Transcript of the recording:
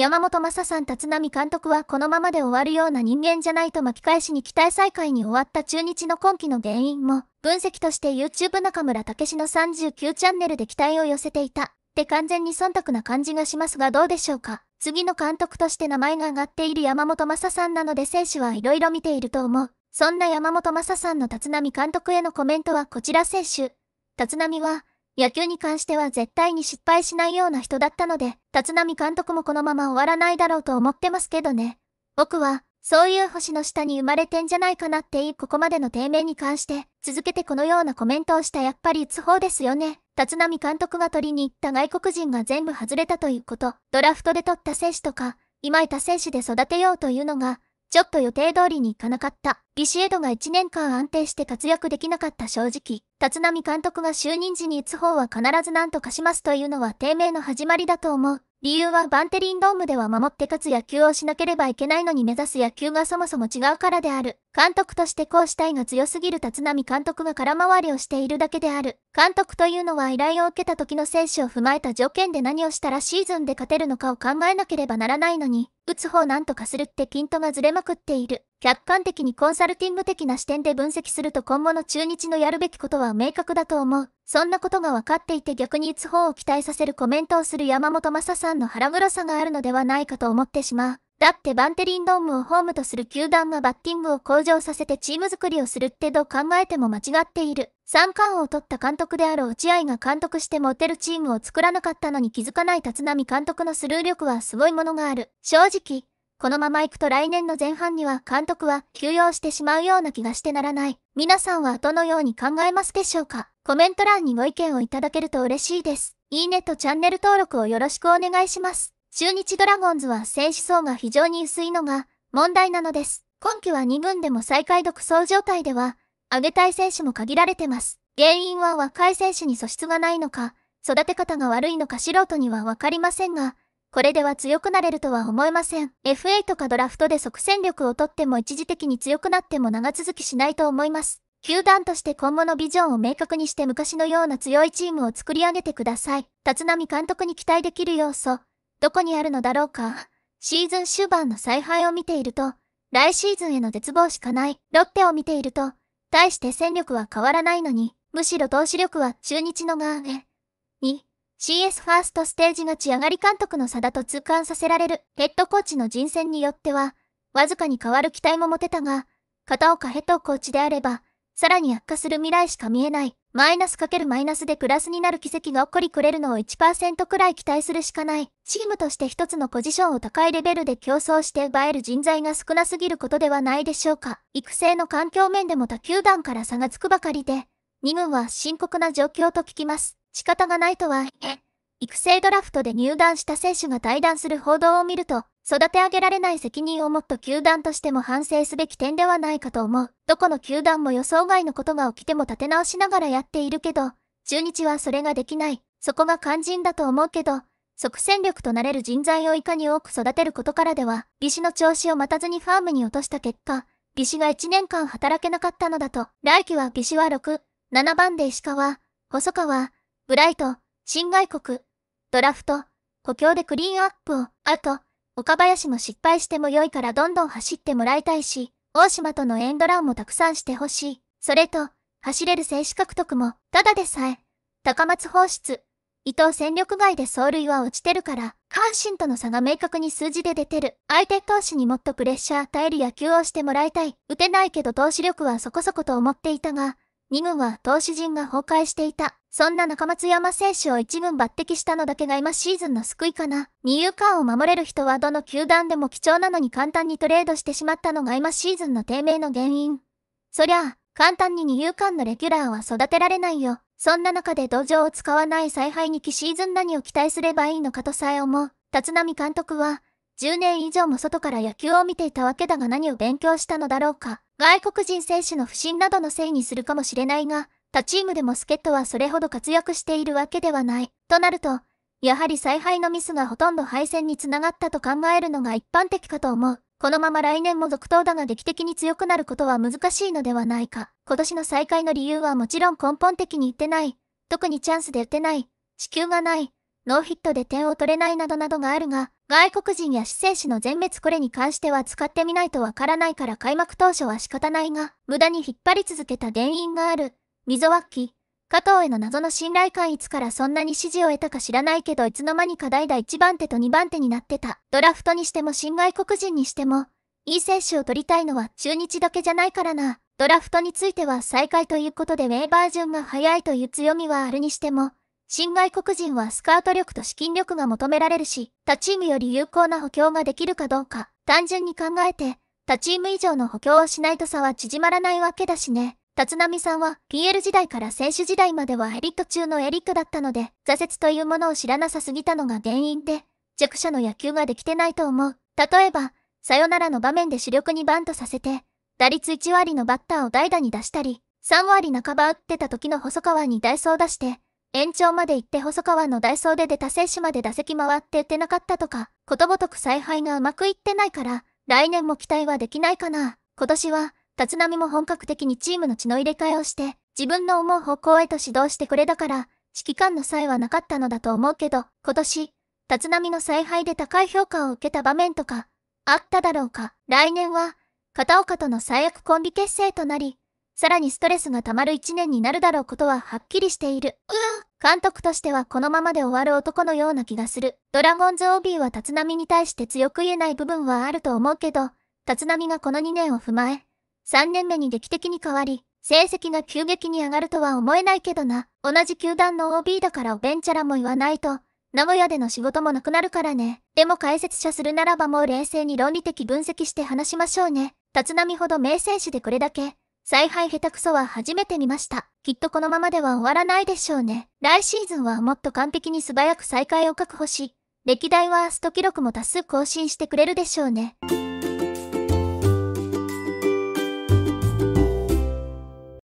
山本昌さん立浪監督はこのままで終わるような人間じゃないと巻き返しに期待再開に終わった中日の今季の原因も、分析として YouTube 中村武史の39チャンネルで期待を寄せていた。って完全に忖度な感じがしますがどうでしょうか。次の監督として名前が挙がっている山本昌さんなので選手はいろいろ見ていると思う。そんな山本昌さんの立浪監督へのコメントはこちら選手。立浪は、野球に関しては絶対に失敗しないような人だったので、立浪監督もこのまま終わらないだろうと思ってますけどね。僕は、そういう星の下に生まれてんじゃないかなっていいここまでの低迷に関して、続けてこのようなコメントをしたやっぱり打つ方ですよね。立浪監督が取りに行った外国人が全部外れたということ、ドラフトで取った選手とか、今いた選手で育てようというのが、ちょっと予定通りにいかなかった。ビシエドが1年間安定して活躍できなかった正直。立浪監督が就任時に打つ方は必ず何とかしますというのは低迷の始まりだと思う。理由はバンテリンドームでは守って勝つ野球をしなければいけないのに目指す野球がそもそも違うからである。監督としてこうしたいが強すぎる立浪監督が空回りをしているだけである。監督というのは依頼を受けた時の選手を踏まえた条件で何をしたらシーズンで勝てるのかを考えなければならないのに、打つ方なんとかするってピントがずれまくっている。客観的にコンサルティング的な視点で分析すると今後の中日のやるべきことは明確だと思う。そんなことが分かっていて逆に打つ方を期待させるコメントをする山本正さんの腹黒さがあるのではないかと思ってしまう。だってバンテリンドームをホームとする球団がバッティングを向上させてチーム作りをするってどう考えても間違っている。三冠王を取った監督である落合が監督してモテるチームを作らなかったのに気づかない立浪監督のスルー力はすごいものがある。正直、このまま行くと来年の前半には監督は休養してしまうような気がしてならない。皆さんはどのように考えますでしょうかコメント欄にご意見をいただけると嬉しいです。いいねとチャンネル登録をよろしくお願いします。中日ドラゴンズは選手層が非常に薄いのが問題なのです。今季は2軍でも最下位独走状態では、上げたい選手も限られてます。原因は若い選手に素質がないのか、育て方が悪いのか素人にはわかりませんが、これでは強くなれるとは思えません。FA とかドラフトで即戦力を取っても一時的に強くなっても長続きしないと思います。球団として今後のビジョンを明確にして昔のような強いチームを作り上げてください。立浪監督に期待できる要素、どこにあるのだろうか。シーズン終盤の采配を見ていると、来シーズンへの絶望しかない。ロッテを見ていると、対して戦力は変わらないのに、むしろ投資力は中日の側へ。に、CS ファーストステージが地上がり監督の差だと痛感させられるヘッドコーチの人選によっては、わずかに変わる期待も持てたが、片岡ヘッドコーチであれば、さらに悪化する未来しか見えない。マイナス×けるマイナスでプラスになる奇跡が起こりくれるのを1%くらい期待するしかない。チームとして一つのポジションを高いレベルで競争して奪える人材が少なすぎることではないでしょうか。育成の環境面でも他球団から差がつくばかりで、2軍は深刻な状況と聞きます。仕方がないとは、育成ドラフトで入団した選手が対談する報道を見ると、育て上げられない責任をもっと球団としても反省すべき点ではないかと思う。どこの球団も予想外のことが起きても立て直しながらやっているけど、中日はそれができない。そこが肝心だと思うけど、即戦力となれる人材をいかに多く育てることからでは、美子の調子を待たずにファームに落とした結果、美子が1年間働けなかったのだと、来季は美子は6、7番で石川、細川、ブライト、新外国、ドラフト、故郷でクリーンアップを、あと、岡林も失敗しても良いからどんどん走ってもらいたいし、大島とのエンドランもたくさんしてほしい。それと、走れる選手獲得も、ただでさえ、高松放出、伊藤戦力外で走塁は落ちてるから、関心との差が明確に数字で出てる。相手投手にもっとプレッシャー耐える野球をしてもらいたい。打てないけど投手力はそこそこと思っていたが、2軍は投手陣が崩壊していた。そんな中松山選手を1軍抜擢したのだけが今シーズンの救いかな。二遊間を守れる人はどの球団でも貴重なのに簡単にトレードしてしまったのが今シーズンの低迷の原因。そりゃあ、簡単に二遊間のレギュラーは育てられないよ。そんな中で土壌を使わない采配に来シーズン何を期待すればいいのかとさえ思う。立浪監督は、10年以上も外から野球を見ていたわけだが何を勉強したのだろうか。外国人選手の不振などのせいにするかもしれないが、他チームでも助っ人はそれほど活躍しているわけではない。となると、やはり采配のミスがほとんど敗戦につながったと考えるのが一般的かと思う。このまま来年も続投だが劇的に強くなることは難しいのではないか。今年の再開の理由はもちろん根本的に言ってない。特にチャンスで打てない。地球がない。ノーヒットで点を取れないなどなどがあるが、外国人や死生死の全滅これに関しては使ってみないとわからないから開幕当初は仕方ないが、無駄に引っ張り続けた原因がある。溝脇き。加藤への謎の信頼感いつからそんなに指示を得たか知らないけどいつの間にか代打1番手と2番手になってた。ドラフトにしても新外国人にしても、いい選手を取りたいのは中日だけじゃないからな。ドラフトについては再開ということでウェーバー順が早いという強みはあるにしても、新外国人はスカート力と資金力が求められるし、他チームより有効な補強ができるかどうか、単純に考えて、他チーム以上の補強をしないと差は縮まらないわけだしね。立浪さんは PL 時代から選手時代まではエリート中のエリットだったので、挫折というものを知らなさすぎたのが原因で、弱者の野球ができてないと思う。例えば、さよならの場面で主力にバントさせて、打率1割のバッターを代打に出したり、3割半ば打ってた時の細川に代走出して、延長まで行って細川のダイソーで出た選手まで打席回って打てなかったとか、ことごとく采配がうまくいってないから、来年も期待はできないかな。今年は、立浪も本格的にチームの血の入れ替えをして、自分の思う方向へと指導してくれだから、指揮官の際はなかったのだと思うけど、今年、立浪の采配で高い評価を受けた場面とか、あっただろうか。来年は、片岡との最悪コンビ結成となり、さらにストレスが溜まる一年になるだろうことははっきりしている。監督としてはこのままで終わる男のような気がする。ドラゴンズ OB は立浪に対して強く言えない部分はあると思うけど、立浪がこの2年を踏まえ、3年目に劇的に変わり、成績が急激に上がるとは思えないけどな。同じ球団の OB だからおべんちゃらも言わないと、名古屋での仕事もなくなるからね。でも解説者するならばもう冷静に論理的分析して話しましょうね。立浪ほど名選手でこれだけ、采配下手くそは初めて見ました。きっとこのままでは終わらないでしょうね。来シーズンはもっと完璧に素早く再開を確保し、歴代ワースト記録も多数更新してくれるでしょうね。